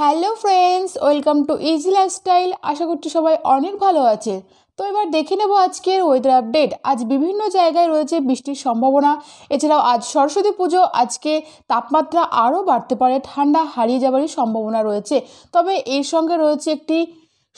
hello friends welcome to easy style আশা করছি সবাই অনেক ভালো আছে তো এবার দেখে নেব আজকের ওয়েদার আপডেট আজ বিভিন্ন জায়গায় রয়েছে বৃষ্টির সম্ভাবনা এছাড়াও আজ সরস্বতী পুজো আজকে তাপমাত্রা আরও বাড়তে পারে ঠান্ডা হারিয়ে যাবারই সম্ভাবনা রয়েছে তবে এর সঙ্গে রয়েছে একটি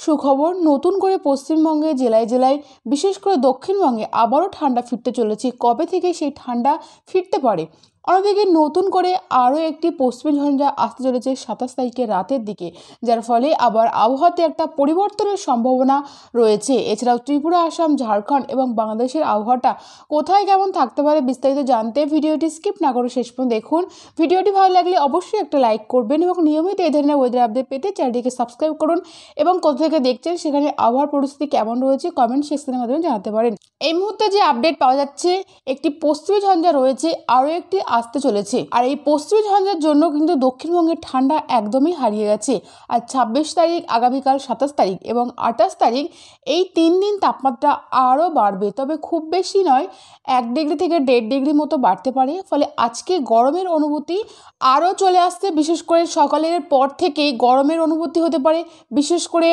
সুখবর নতুন করে পশ্চিমবঙ্গে জেলায় জেলায় বিশেষ করে দক্ষিণবঙ্গে আবারও ঠান্ডা ফিরতে চলেছে কবে থেকে সেই ঠান্ডা ফিরতে পারে অন্যদিকে নতুন করে আরও একটি পশ্চিমী ঝঞ্ঝা আসতে চলেছে সাতাশ তারিখে রাতের দিকে যার ফলে আবার আবহাওয়াতে একটা পরিবর্তনের সম্ভাবনা রয়েছে এছাড়াও ত্রিপুরা আসাম ঝাড়খণ্ড এবং বাংলাদেশের আবহাওয়াটা কোথায় কেমন থাকতে পারে বিস্তারিত জানতে ভিডিওটি স্কিপ না করে শেষ পর্যন্ত দেখুন ভিডিওটি ভালো লাগলে অবশ্যই একটা লাইক করবেন এবং নিয়মিত এই ধরনের ওয়েদার আপডেট পেতে চ্যানেলটিকে সাবস্ক্রাইব করুন এবং কোথা থেকে দেখছেন সেখানে আবহাওয়ার পরিস্থিতি কেমন রয়েছে কমেন্ট সেকশনের মাধ্যমে জানাতে পারেন এই মুহূর্তে যে আপডেট পাওয়া যাচ্ছে একটি পশ্চিমী ঝঞ্ঝা রয়েছে আরও একটি আসতে চলেছে আর এই পশ্চিম ঝঞ্ঝার জন্য কিন্তু দক্ষিণবঙ্গের ঠান্ডা একদমই হারিয়ে গেছে আর ছাব্বিশ তারিখ আগামীকাল সাতাশ তারিখ এবং আঠাশ তারিখ এই তিন দিন তাপমাত্রা আরও বাড়বে তবে খুব বেশি নয় এক ডিগ্রি থেকে দেড় ডিগ্রি মতো বাড়তে পারে ফলে আজকে গরমের অনুভূতি আরও চলে আসছে বিশেষ করে সকালের পর থেকেই গরমের অনুভূতি হতে পারে বিশেষ করে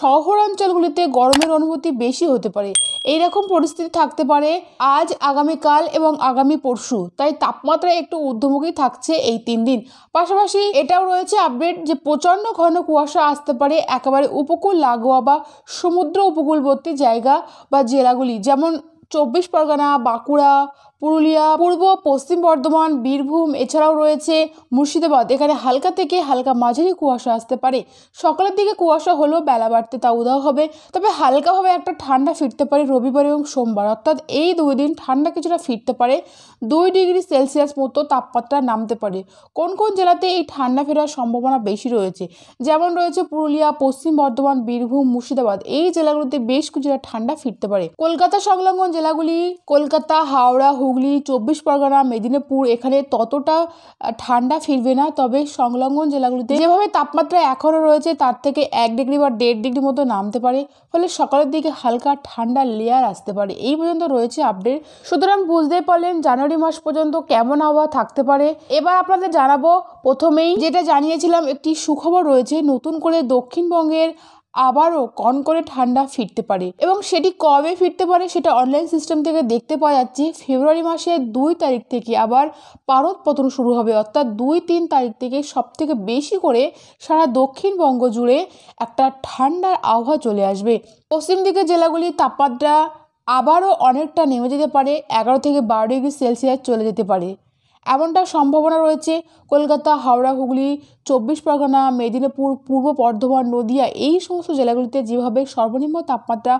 শহরাঞ্চলগুলিতে গরমের অনুভূতি বেশি হতে পারে এই রকম পরিস্থিতি থাকতে পারে আজ আগামীকাল এবং আগামী পরশু তাই তাপমাত্রা তাপমাত্রা একটু ঊর্ধ্বমুখী থাকছে এই তিন দিন পাশাপাশি এটাও রয়েছে আপডেট যে প্রচণ্ড ঘন কুয়াশা আসতে পারে একেবারে উপকূল লাগোয়া বা সমুদ্র উপকূলবর্তী জায়গা বা জেলাগুলি যেমন চব্বিশ পরগনা বাঁকুড়া পুরুলিয়া পূর্ব পশ্চিম বর্ধমান বীরভূম এছাড়াও রয়েছে মুর্শিদাবাদ এখানে হালকা থেকে হালকা মাঝারি কুয়াশা আসতে পারে সকালের দিকে কুয়াশা হলেও বেলা বাড়তে তা উদাও হবে তবে হালকাভাবে একটা ঠান্ডা ফিরতে পারে রবিবার এবং সোমবার অর্থাৎ এই দুই দিন ঠান্ডা কিছুটা ফিরতে পারে দুই ডিগ্রি সেলসিয়াস মতো তাপমাত্রা নামতে পারে কোন কোন জেলাতে এই ঠান্ডা ফেরার সম্ভাবনা বেশি রয়েছে যেমন রয়েছে পুরুলিয়া পশ্চিম বর্ধমান বীরভূম মুর্শিদাবাদ এই জেলাগুলোতে বেশ কিছুটা ঠান্ডা ফিরতে পারে কলকাতা সংলগ্ন জেলাগুলি কলকাতা হাওড়া হুগলি চব্বিশ পরগনা মেদিনীপুর এখানে ততটা ঠান্ডা ফিরবে না তবে সংলগ্ন জেলাগুলিতে যেভাবে তাপমাত্রা এখনও রয়েছে তার থেকে এক ডিগ্রি বা দেড় ডিগ্রি মতো নামতে পারে ফলে সকালের দিকে হালকা ঠান্ডা লেয়ার আসতে পারে এই পর্যন্ত রয়েছে আপডেট সুতরাং বুঝতেই পারলেন জানুয়ারি মাস পর্যন্ত কেমন আবহাওয়া থাকতে পারে এবার আপনাদের জানাবো প্রথমেই যেটা জানিয়েছিলাম একটি সুখবর রয়েছে নতুন করে দক্ষিণবঙ্গের আবারও কনকনে ঠান্ডা ফিরতে পারে এবং সেটি কবে ফিরতে পারে সেটা অনলাইন সিস্টেম থেকে দেখতে পাওয়া যাচ্ছে ফেব্রুয়ারি মাসের দুই তারিখ থেকে আবার পারদ পতন শুরু হবে অর্থাৎ দুই তিন তারিখ থেকে সব থেকে বেশি করে সারা দক্ষিণবঙ্গ জুড়ে একটা ঠান্ডার আবহাওয়া চলে আসবে পশ্চিম দিকের জেলাগুলির তাপমাত্রা আবারও অনেকটা নেমে যেতে পারে এগারো থেকে বারো ডিগ্রি সেলসিয়াস চলে যেতে পারে এমনটা সম্ভাবনা রয়েছে কলকাতা হাওড়া হুগলি চব্বিশ পরগনা মেদিনীপুর পূর্ব বর্ধমান নদিয়া এই সমস্ত জেলাগুলিতে যেভাবে সর্বনিম্ন তাপমাত্রা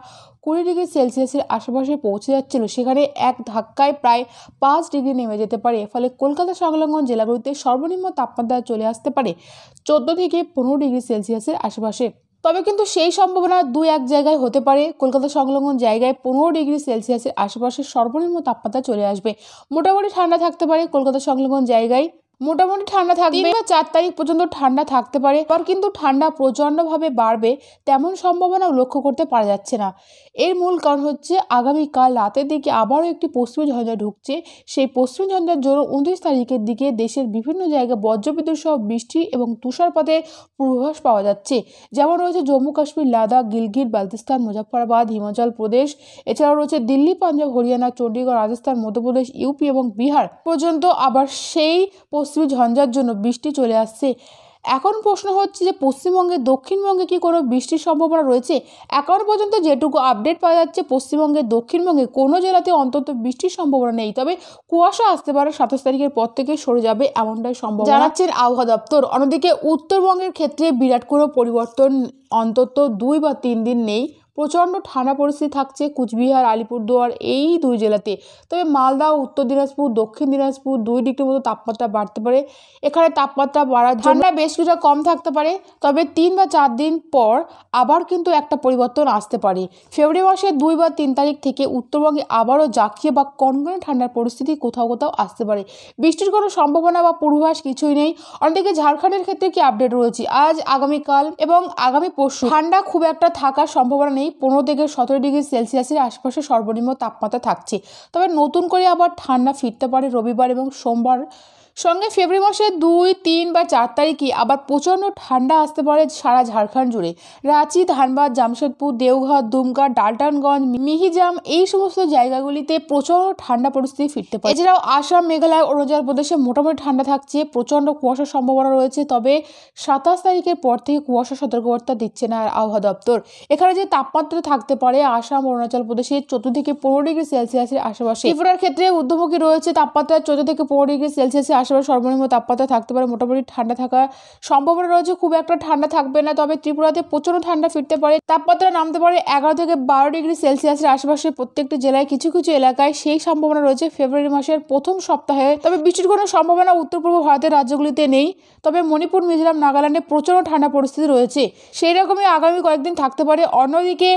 কুড়ি ডিগ্রি সেলসিয়াসের আশেপাশে পৌঁছে যাচ্ছিল সেখানে এক ধাক্কায় প্রায় পাঁচ ডিগ্রি নেমে যেতে পারে ফলে কলকাতা সংলগ্ন জেলাগুলিতে সর্বনিম্ন তাপমাত্রা চলে আসতে পারে চোদ্দো থেকে পনেরো ডিগ্রি সেলসিয়াসের আশেপাশে তবে কিন্তু সেই সম্ভাবনা দুই এক জায়গায় হতে পারে কলকাতা সংলগ্ন জায়গায় পনেরো ডিগ্রি সেলসিয়াসের আশেপাশে সর্বনিম্ন তাপমাত্রা চলে আসবে মোটামুটি ঠান্ডা থাকতে পারে কলকাতা সংলগ্ন জায়গায় মোটামুটি ঠান্ডা থাকবে বা চার তারিখ পর্যন্ত ঠান্ডা থাকতে পারে আবার কিন্তু ঠান্ডা প্রচণ্ডভাবে বাড়বে তেমন সম্ভাবনা লক্ষ্য করতে পারা যাচ্ছে না এর মূল কারণ হচ্ছে আগামীকাল রাতের দিকে আবারও একটি পশ্চিমী ঝঞ্ঝা ঢুকছে সেই পশ্চিমী ঝঞ্ঝার জন্য উনত্রিশ তারিখের দিকে দেশের বিভিন্ন জায়গায় বজ্রবিদ্যুৎ সহ বৃষ্টি এবং তুষারপাতের পূর্বাভাস পাওয়া যাচ্ছে যেমন রয়েছে জম্মু কাশ্মীর লাদাখ গিলগির বালতিস্তান মুজাফরাবাদ হিমাচল প্রদেশ এছাড়াও রয়েছে দিল্লি পাঞ্জাব হরিয়ানা চণ্ডীগড় রাজস্থান মধ্যপ্রদেশ ইউপি এবং বিহার পর্যন্ত আবার সেই পশ্চিমী ঝঞ্ঝার জন্য বৃষ্টি চলে আসছে এখন প্রশ্ন হচ্ছে যে পশ্চিমবঙ্গে দক্ষিণবঙ্গে কি কোনো বৃষ্টির সম্ভাবনা রয়েছে এখন পর্যন্ত যেটুকু আপডেট পাওয়া যাচ্ছে পশ্চিমবঙ্গে দক্ষিণবঙ্গে কোনো জেলাতে অন্তত বৃষ্টির সম্ভাবনা নেই তবে কুয়াশা আসতে পারে সাতাশ তারিখের পর থেকে সরে যাবে এমনটাই সম্ভব জানাচ্ছেন আবহাওয়া দপ্তর অন্যদিকে উত্তরবঙ্গের ক্ষেত্রে বিরাট কোনো পরিবর্তন অন্তত দুই বা তিন দিন নেই প্রচণ্ড ঠান্ডা পরিস্থিতি থাকছে কুচবিহার আলিপুরদুয়ার এই দুই জেলাতে তবে মালদা উত্তর দিনাজপুর দক্ষিণ দিনাজপুর দুই ডিগ্রির মতো তাপমাত্রা বাড়তে পারে এখানে তাপমাত্রা বাড়ার ঠান্ডা বেশ কিছুটা কম থাকতে পারে তবে তিন বা চার দিন পর আবার কিন্তু একটা পরিবর্তন আসতে পারে ফেব্রুয়ারি মাসের দুই বা তিন তারিখ থেকে উত্তরবঙ্গে আবারও জাঁকিয়ে বা কনকনে ঠান্ডার পরিস্থিতি কোথাও কোথাও আসতে পারে বৃষ্টির কোনো সম্ভাবনা বা পূর্বাভাস কিছুই নেই অনেকে ঝাড়খণ্ডের ক্ষেত্রে কি আপডেট রয়েছে আজ আগামীকাল এবং আগামী পরশু ঠান্ডা খুব একটা থাকার সম্ভাবনা নেই এখানে পনেরো থেকে সতেরো ডিগ্রি সেলসিয়াসের আশপাশে সর্বনিম্ন তাপমাত্রা থাকছে তবে নতুন করে আবার ঠান্ডা ফিরতে পারে রবিবার এবং সোমবার সঙ্গে ফেব্রুয়ারি মাসের দুই তিন বা চার তারিখে আবার প্রচণ্ড ঠান্ডা আসতে পারে সারা ঝাড়খণ্ড জুড়ে রাঁচি ধানবাদ জামশেদপুর দেওঘর দুমকা ডালটানগঞ্জ মিহিজাম এই সমস্ত জায়গাগুলিতে প্রচণ্ড ঠান্ডা পরিস্থিতি ফিরতে পারে এছাড়াও আসাম মেঘালয় অরুণাচল প্রদেশে মোটামুটি ঠান্ডা থাকছে প্রচণ্ড কুয়াশার সম্ভাবনা রয়েছে তবে সাতাশ তারিখের পর থেকে কুয়াশা সতর্কবার্তা দিচ্ছে না আবহাওয়া দপ্তর এখানে যে তাপমাত্রা থাকতে পারে আসাম অরুণাচল প্রদেশে চোদ্দ থেকে পনেরো ডিগ্রি সেলসিয়াসের আশেপাশে ত্রিপুরার ক্ষেত্রে ঊর্ধ্বমুখী রয়েছে তাপমাত্রা চোদ্দ থেকে পনেরো ডিগ্রি সেলসিয়াসের আশেপাশে সর্বনিম্ন তাপমাত্রা থাকতে পারে মোটামুটি ঠান্ডা থাকার সম্ভাবনা রয়েছে খুব একটা ঠান্ডা থাকবে না তবে ত্রিপুরাতে প্রচণ্ড ঠান্ডা ফিরতে পারে তাপমাত্রা নামতে পারে এগারো থেকে বারো ডিগ্রি সেলসিয়াসের আশেপাশে প্রত্যেকটি জেলায় কিছু কিছু এলাকায় সেই সম্ভাবনা রয়েছে ফেব্রুয়ারি মাসের প্রথম সপ্তাহে তবে বৃষ্টির কোনো সম্ভাবনা উত্তর পূর্ব ভারতের রাজ্যগুলিতে নেই তবে মণিপুর মিজোরাম নাগাল্যান্ডে প্রচুর ঠান্ডা পরিস্থিতি রয়েছে সেই রকমই আগামী কয়েকদিন থাকতে পারে অন্যদিকে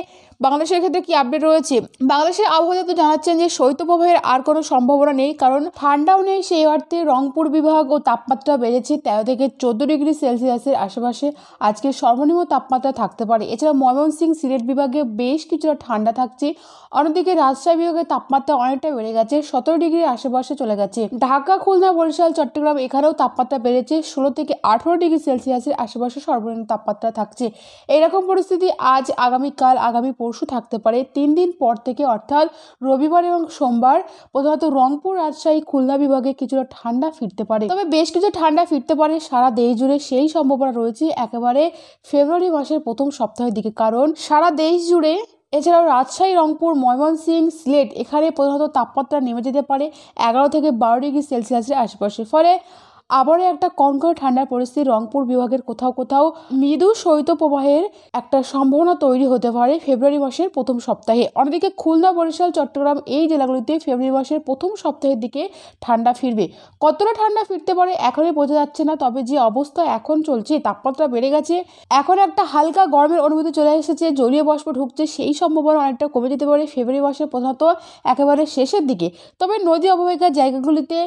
বাংলাদেশের ক্ষেত্রে কি আপডেট রয়েছে বাংলাদেশের আবহাওয়া তো জানাচ্ছেন যে শৈত্যপ্রবাহের আর কোনো সম্ভাবনা নেই কারণ ঠান্ডাও নেই সেই অর্থে রংপুর বিভাগ ও তাপমাত্রা বেড়েছে তেরো থেকে চোদ্দ ডিগ্রি সেলসিয়াসের আশেপাশে আজকে সর্বনিম্ন তাপমাত্রা থাকতে পারে এছাড়া ময়মনসিংহ সিলেট বিভাগে বেশ কিছুটা ঠান্ডা থাকছে অন্যদিকে রাজশাহী বিভাগের তাপমাত্রা অনেকটা বেড়ে গেছে সতেরো ডিগ্রির আশেপাশে চলে গেছে ঢাকা খুলনা বরিশাল চট্টগ্রাম এখানেও তাপমাত্রা বেড়েছে ষোলো থেকে আঠারো ডিগ্রি সেলসিয়াসের আশেপাশে সর্বনিম্ন তাপমাত্রা থাকছে এরকম পরিস্থিতি আজ আগামীকাল আগামী পরশু পরশু থাকতে পারে তিন দিন পর থেকে অর্থাৎ রবিবার এবং সোমবার প্রধানত রংপুর রাজশাহী খুলনা বিভাগে কিছুটা ঠান্ডা ফিরতে পারে তবে বেশ কিছু ঠান্ডা ফিরতে পারে সারা দেশ জুড়ে সেই সম্ভাবনা রয়েছে একেবারে ফেব্রুয়ারি মাসের প্রথম সপ্তাহের দিকে কারণ সারা দেশ জুড়ে এছাড়াও রাজশাহী রংপুর ময়মনসিং সিলেট এখানে প্রধানত তাপমাত্রা নেমে যেতে পারে এগারো থেকে বারো ডিগ্রি সেলসিয়াসের আশেপাশে ফলে আবারও একটা কনকর ঠান্ডার পরিস্থিতি রংপুর বিভাগের কোথাও কোথাও মৃদু শৈত্যপ্রবাহের একটা সম্ভাবনা তৈরি হতে পারে ফেব্রুয়ারি মাসের প্রথম সপ্তাহে অন্যদিকে খুলনা বরিশাল চট্টগ্রাম এই জেলাগুলিতে ফেব্রুয়ারি মাসের প্রথম সপ্তাহের দিকে ঠান্ডা ফিরবে কতটা ঠান্ডা ফিরতে পারে এখনই বোঝা যাচ্ছে না তবে যে অবস্থা এখন চলছে তাপমাত্রা বেড়ে গেছে এখন একটা হালকা গরমের অনুভূতি চলে এসেছে জলীয় বস্প ঢুকছে সেই সম্ভাবনা অনেকটা কমে যেতে পারে ফেব্রুয়ারি মাসের প্রধানত একেবারে শেষের দিকে তবে নদী অববাহিকার জায়গাগুলিতে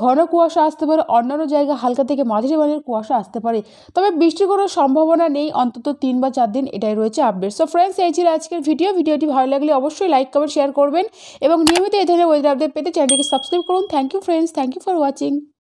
ঘন কুয়াশা আসতে পারে অন্যান্য জায়গায় হালকা থেকে মাঝারি মানের কুয়াশা আসতে পারে তবে বৃষ্টির কোনো সম্ভাবনা নেই অন্তত তিন বা চার দিন এটাই রয়েছে আপডেট সো ফ্রেন্ডস এই ছিল আজকের ভিডিও ভিডিওটি ভালো লাগলে অবশ্যই লাইক কমেন্ট শেয়ার করবেন এবং নিয়মিত এই ধরনের ওয়েদার আপডেট পেতে চ্যানেলটিকে সাবস্ক্রাইব করুন thank you friends thank you for watching